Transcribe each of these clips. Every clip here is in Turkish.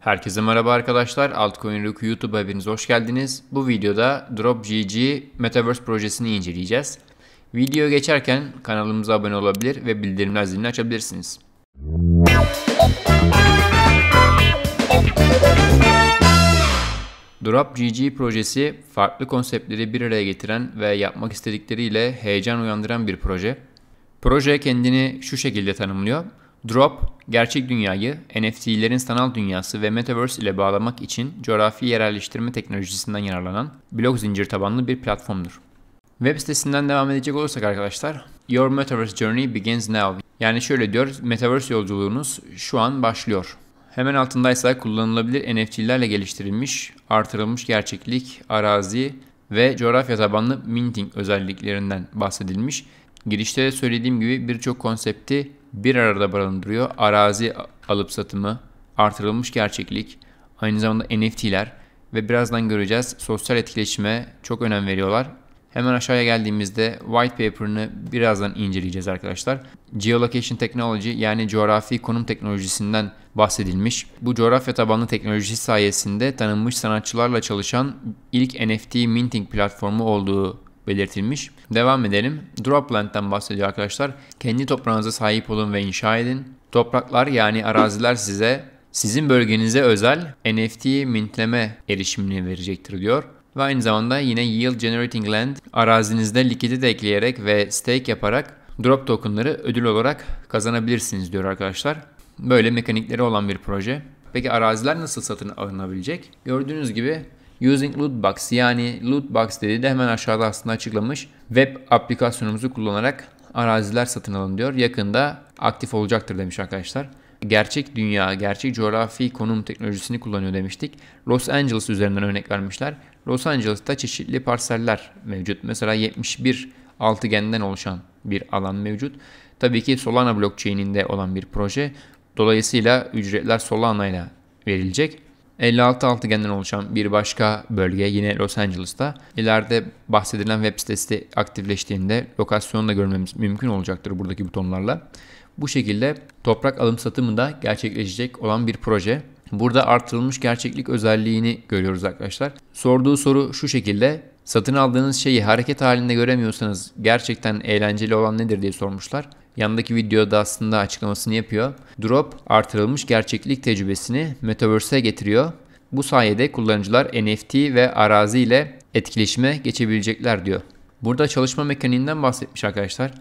Herkese merhaba arkadaşlar. Altcoin Roku YouTube hepiniz hoş geldiniz. Bu videoda DropGG Metaverse projesini inceleyeceğiz. Video geçerken kanalımıza abone olabilir ve bildirimler zilini açabilirsiniz. Drop GG projesi farklı konseptleri bir araya getiren ve yapmak istedikleriyle heyecan uyandıran bir proje. Proje kendini şu şekilde tanımlıyor. Drop, gerçek dünyayı NFT'lerin sanal dünyası ve Metaverse ile bağlamak için coğrafi yerelleştirme teknolojisinden yararlanan blok zincir tabanlı bir platformdur. Web sitesinden devam edecek olursak arkadaşlar, Your Metaverse Journey Begins Now. Yani şöyle diyor, Metaverse yolculuğunuz şu an başlıyor. Hemen altındaysa kullanılabilir NFT'lerle geliştirilmiş, artırılmış gerçeklik, arazi ve coğrafya tabanlı minting özelliklerinden bahsedilmiş. Girişte de söylediğim gibi birçok konsepti bir arada barındırıyor. Arazi alıp satımı, artırılmış gerçeklik, aynı zamanda NFT'ler ve birazdan göreceğiz sosyal etkileşime çok önem veriyorlar. Hemen aşağıya geldiğimizde white paper'ını birazdan inceleyeceğiz arkadaşlar. Geolocation Technology yani coğrafi konum teknolojisinden bahsedilmiş. Bu coğrafya tabanlı teknolojisi sayesinde tanınmış sanatçılarla çalışan ilk NFT minting platformu olduğu belirtilmiş. Devam edelim. Dropland'den bahsediyor arkadaşlar. Kendi toprağınıza sahip olun ve inşa edin. Topraklar yani araziler size sizin bölgenize özel NFT mintleme erişimini verecektir diyor ve aynı zamanda yine Yield Generating Land arazinizde likidi de ekleyerek ve stake yaparak drop tokenları ödül olarak kazanabilirsiniz diyor arkadaşlar. Böyle mekanikleri olan bir proje. Peki araziler nasıl satın alınabilecek? Gördüğünüz gibi Using Lootbox yani Lootbox dediği de hemen aşağıda aslında açıklamış. Web aplikasyonumuzu kullanarak araziler satın alın diyor. Yakında aktif olacaktır demiş arkadaşlar gerçek dünya, gerçek coğrafi konum teknolojisini kullanıyor demiştik. Los Angeles üzerinden örnek vermişler. Los Angeles'ta çeşitli parseller mevcut. Mesela 71 altıgenden oluşan bir alan mevcut. Tabii ki Solana blockchain'inde olan bir proje. Dolayısıyla ücretler Solana ile verilecek. 56 altıgenden oluşan bir başka bölge yine Los Angeles'ta. İleride bahsedilen web sitesi aktifleştiğinde lokasyonu da görmemiz mümkün olacaktır buradaki butonlarla. Bu şekilde toprak alım satımı da gerçekleşecek olan bir proje. Burada artırılmış gerçeklik özelliğini görüyoruz arkadaşlar. Sorduğu soru şu şekilde. Satın aldığınız şeyi hareket halinde göremiyorsanız gerçekten eğlenceli olan nedir diye sormuşlar. Yandaki videoda aslında açıklamasını yapıyor. Drop artırılmış gerçeklik tecrübesini Metaverse'e getiriyor. Bu sayede kullanıcılar NFT ve arazi ile etkileşime geçebilecekler diyor. Burada çalışma mekaniğinden bahsetmiş arkadaşlar.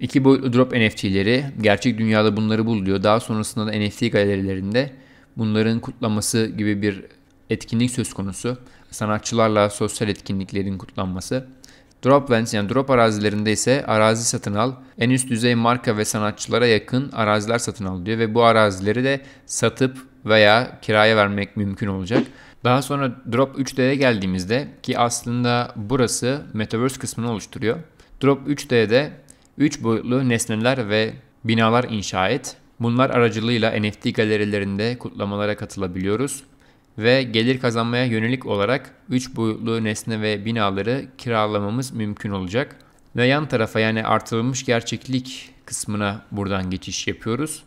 İki boyutlu drop NFT'leri gerçek dünyada bunları buluyor. Daha sonrasında da NFT galerilerinde bunların kutlaması gibi bir etkinlik söz konusu. Sanatçılarla sosyal etkinliklerin kutlanması. Droplands yani drop arazilerinde ise arazi satın al, en üst düzey marka ve sanatçılara yakın araziler satın al diyor ve bu arazileri de satıp veya kiraya vermek mümkün olacak. Daha sonra Drop 3D'ye geldiğimizde ki aslında burası Metaverse kısmını oluşturuyor. Drop 3D'de 3 boyutlu nesneler ve binalar inşa et. Bunlar aracılığıyla NFT galerilerinde kutlamalara katılabiliyoruz ve gelir kazanmaya yönelik olarak 3 boyutlu nesne ve binaları kiralamamız mümkün olacak. Ve yan tarafa yani artırılmış gerçeklik kısmına buradan geçiş yapıyoruz.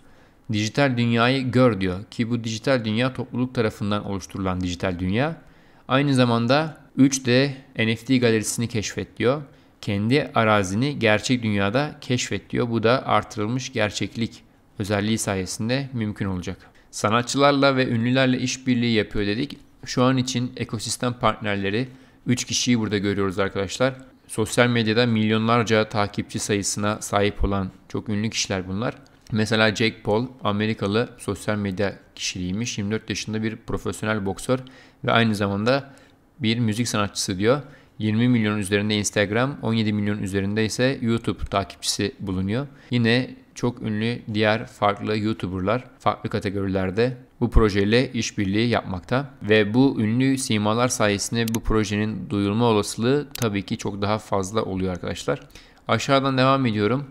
Dijital dünyayı gör diyor ki bu dijital dünya topluluk tarafından oluşturulan dijital dünya. Aynı zamanda 3D NFT galerisini keşfet diyor. Kendi arazini gerçek dünyada keşfet diyor. Bu da artırılmış gerçeklik özelliği sayesinde mümkün olacak. Sanatçılarla ve ünlülerle işbirliği yapıyor dedik. Şu an için ekosistem partnerleri 3 kişiyi burada görüyoruz arkadaşlar. Sosyal medyada milyonlarca takipçi sayısına sahip olan çok ünlü kişiler bunlar. Mesela Jake Paul Amerikalı sosyal medya kişiliğiymiş. 24 yaşında bir profesyonel boksör ve aynı zamanda bir müzik sanatçısı diyor. 20 milyon üzerinde Instagram, 17 milyon üzerinde ise YouTube takipçisi bulunuyor. Yine çok ünlü diğer farklı YouTuber'lar farklı kategorilerde bu projeyle işbirliği yapmakta ve bu ünlü simalar sayesinde bu projenin duyulma olasılığı tabii ki çok daha fazla oluyor arkadaşlar. Aşağıdan devam ediyorum.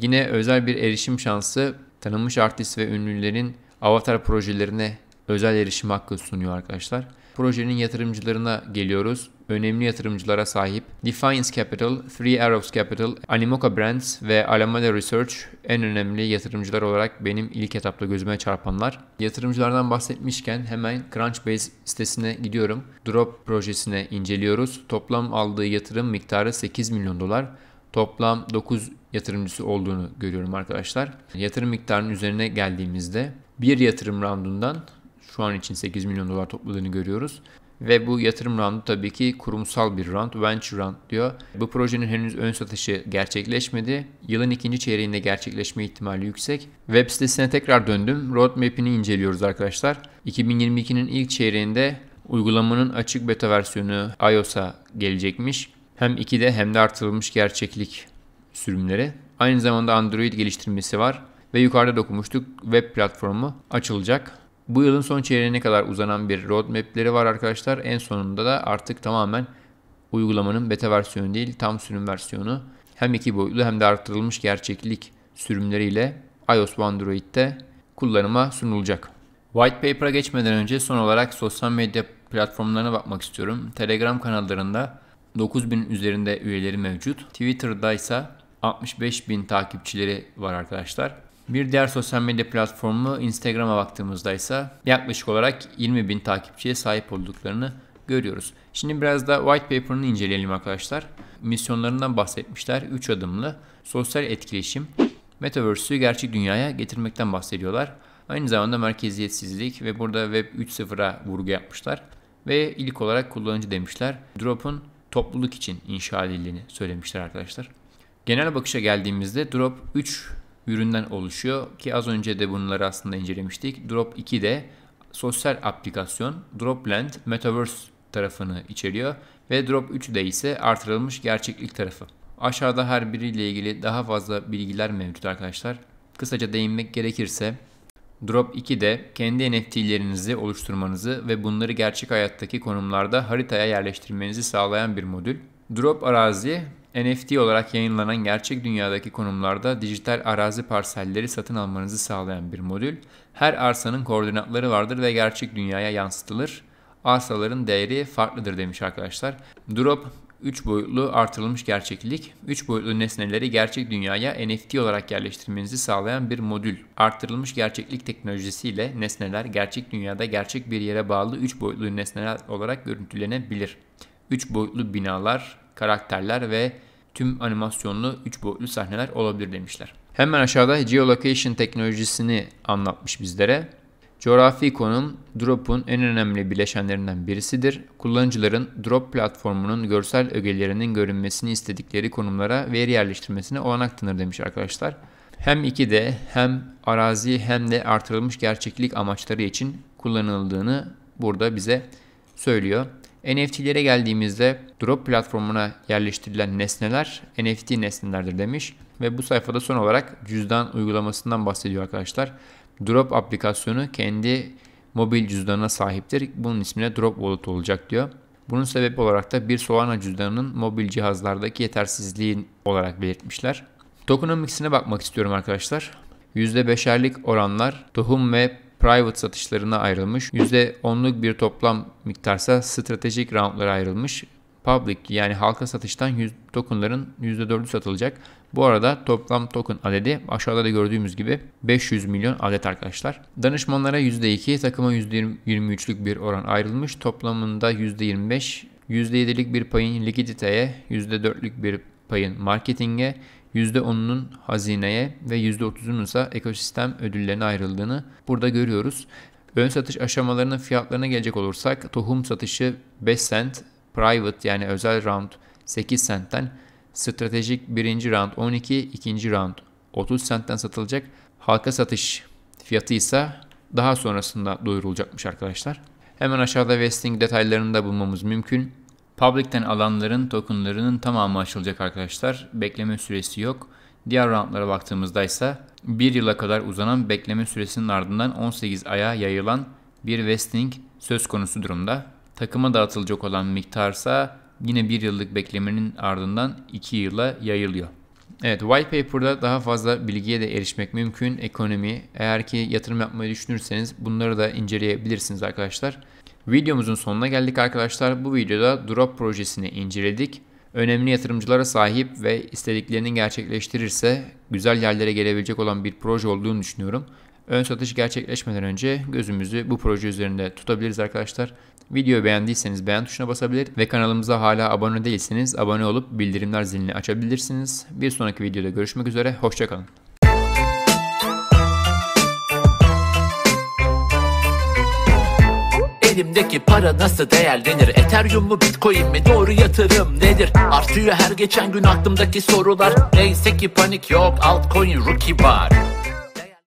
Yine özel bir erişim şansı tanınmış artist ve ünlülerin avatar projelerine özel erişim hakkı sunuyor arkadaşlar. Projenin yatırımcılarına geliyoruz önemli yatırımcılara sahip Defiance Capital, Three Arrows Capital, Animoca Brands ve Alameda Research en önemli yatırımcılar olarak benim ilk etapta gözüme çarpanlar. Yatırımcılardan bahsetmişken hemen Crunchbase sitesine gidiyorum. Drop projesine inceliyoruz. Toplam aldığı yatırım miktarı 8 milyon dolar. Toplam 9 yatırımcısı olduğunu görüyorum arkadaşlar. Yatırım miktarının üzerine geldiğimizde bir yatırım roundundan şu an için 8 milyon dolar topladığını görüyoruz. Ve bu yatırım roundu tabii ki kurumsal bir round, venture round diyor. Bu projenin henüz ön satışı gerçekleşmedi. Yılın ikinci çeyreğinde gerçekleşme ihtimali yüksek. Web sitesine tekrar döndüm. Roadmap'ini inceliyoruz arkadaşlar. 2022'nin ilk çeyreğinde uygulamanın açık beta versiyonu iOS'a gelecekmiş. Hem 2'de hem de artırılmış gerçeklik sürümleri. Aynı zamanda Android geliştirmesi var ve yukarıda dokunmuştuk web platformu açılacak. Bu yılın son çeyreğine kadar uzanan bir roadmap'leri var arkadaşlar. En sonunda da artık tamamen uygulamanın beta versiyonu değil tam sürüm versiyonu. Hem iki boyutlu hem de arttırılmış gerçeklik sürümleriyle iOS ve Android'de kullanıma sunulacak. White Paper'a geçmeden önce son olarak sosyal medya platformlarına bakmak istiyorum. Telegram kanallarında 9000 üzerinde üyeleri mevcut. Twitter'da ise 65 bin takipçileri var arkadaşlar. Bir diğer sosyal medya platformu Instagram'a baktığımızda ise yaklaşık olarak 20 bin takipçiye sahip olduklarını görüyoruz. Şimdi biraz da white paper'ını inceleyelim arkadaşlar. Misyonlarından bahsetmişler. 3 adımlı sosyal etkileşim, Metaverse'ü gerçek dünyaya getirmekten bahsediyorlar. Aynı zamanda merkeziyetsizlik ve burada Web 3.0'a vurgu yapmışlar. Ve ilk olarak kullanıcı demişler. Drop'un topluluk için inşa edildiğini söylemişler arkadaşlar. Genel bakışa geldiğimizde Drop 3 üründen oluşuyor ki az önce de bunları aslında incelemiştik. Drop 2 de sosyal aplikasyon, Dropland, Metaverse tarafını içeriyor ve Drop 3 de ise artırılmış gerçeklik tarafı. Aşağıda her biriyle ilgili daha fazla bilgiler mevcut arkadaşlar. Kısaca değinmek gerekirse Drop 2 de kendi NFT'lerinizi oluşturmanızı ve bunları gerçek hayattaki konumlarda haritaya yerleştirmenizi sağlayan bir modül. Drop arazi NFT olarak yayınlanan gerçek dünyadaki konumlarda dijital arazi parselleri satın almanızı sağlayan bir modül. Her arsanın koordinatları vardır ve gerçek dünyaya yansıtılır. Arsaların değeri farklıdır demiş arkadaşlar. Drop 3 boyutlu artırılmış gerçeklik, 3 boyutlu nesneleri gerçek dünyaya NFT olarak yerleştirmenizi sağlayan bir modül. Artırılmış gerçeklik teknolojisiyle nesneler gerçek dünyada gerçek bir yere bağlı 3 boyutlu nesneler olarak görüntülenebilir. 3 boyutlu binalar, karakterler ve tüm animasyonlu 3 boyutlu sahneler olabilir demişler. Hemen aşağıda geolocation teknolojisini anlatmış bizlere. Coğrafi konum Drop'un en önemli bileşenlerinden birisidir. Kullanıcıların Drop platformunun görsel ögelerinin görünmesini istedikleri konumlara veri yerleştirmesine olanak tanır demiş arkadaşlar. Hem 2D hem arazi hem de artırılmış gerçeklik amaçları için kullanıldığını burada bize söylüyor. NFT'lere geldiğimizde drop platformuna yerleştirilen nesneler NFT nesnelerdir demiş. Ve bu sayfada son olarak cüzdan uygulamasından bahsediyor arkadaşlar. Drop aplikasyonu kendi mobil cüzdanına sahiptir. Bunun ismi de Drop Wallet olacak diyor. Bunun sebep olarak da bir Solana cüzdanının mobil cihazlardaki yetersizliği olarak belirtmişler. Tokenomics'ine bakmak istiyorum arkadaşlar. %5'erlik oranlar tohum ve private satışlarına ayrılmış. %10'luk bir toplam miktarsa stratejik roundlara ayrılmış. Public yani halka satıştan 100 tokenların %4'ü satılacak. Bu arada toplam token adedi aşağıda da gördüğümüz gibi 500 milyon adet arkadaşlar. Danışmanlara %2, takıma %23'lük bir oran ayrılmış. Toplamında %25, %7'lik bir payın likiditeye, %4'lük bir payın marketinge, %10'unun hazineye ve %30'unun ise ekosistem ödüllerine ayrıldığını burada görüyoruz. Ön satış aşamalarının fiyatlarına gelecek olursak tohum satışı 5 cent, private yani özel round 8 centten, stratejik birinci round 12, ikinci round 30 centten satılacak. Halka satış fiyatı ise daha sonrasında duyurulacakmış arkadaşlar. Hemen aşağıda vesting detaylarını da bulmamız mümkün. Public'ten alanların tokenlarının tamamı açılacak arkadaşlar. Bekleme süresi yok. Diğer roundlara baktığımızda ise 1 yıla kadar uzanan bekleme süresinin ardından 18 aya yayılan bir vesting söz konusu durumda. Takıma dağıtılacak olan miktarsa yine 1 yıllık beklemenin ardından 2 yıla yayılıyor. Evet, white paper'da daha fazla bilgiye de erişmek mümkün. Ekonomi, eğer ki yatırım yapmayı düşünürseniz bunları da inceleyebilirsiniz arkadaşlar. Videomuzun sonuna geldik arkadaşlar. Bu videoda Drop projesini inceledik. Önemli yatırımcılara sahip ve istediklerini gerçekleştirirse güzel yerlere gelebilecek olan bir proje olduğunu düşünüyorum. Ön satış gerçekleşmeden önce gözümüzü bu proje üzerinde tutabiliriz arkadaşlar. Videoyu beğendiyseniz beğen tuşuna basabilir ve kanalımıza hala abone değilseniz abone olup bildirimler zilini açabilirsiniz. Bir sonraki videoda görüşmek üzere, hoşçakalın. Elimdeki para nasıl değerlenir Ethereum mu bitcoin mi doğru yatırım nedir Artıyor her geçen gün aklımdaki sorular Neyse ki panik yok altcoin rookie var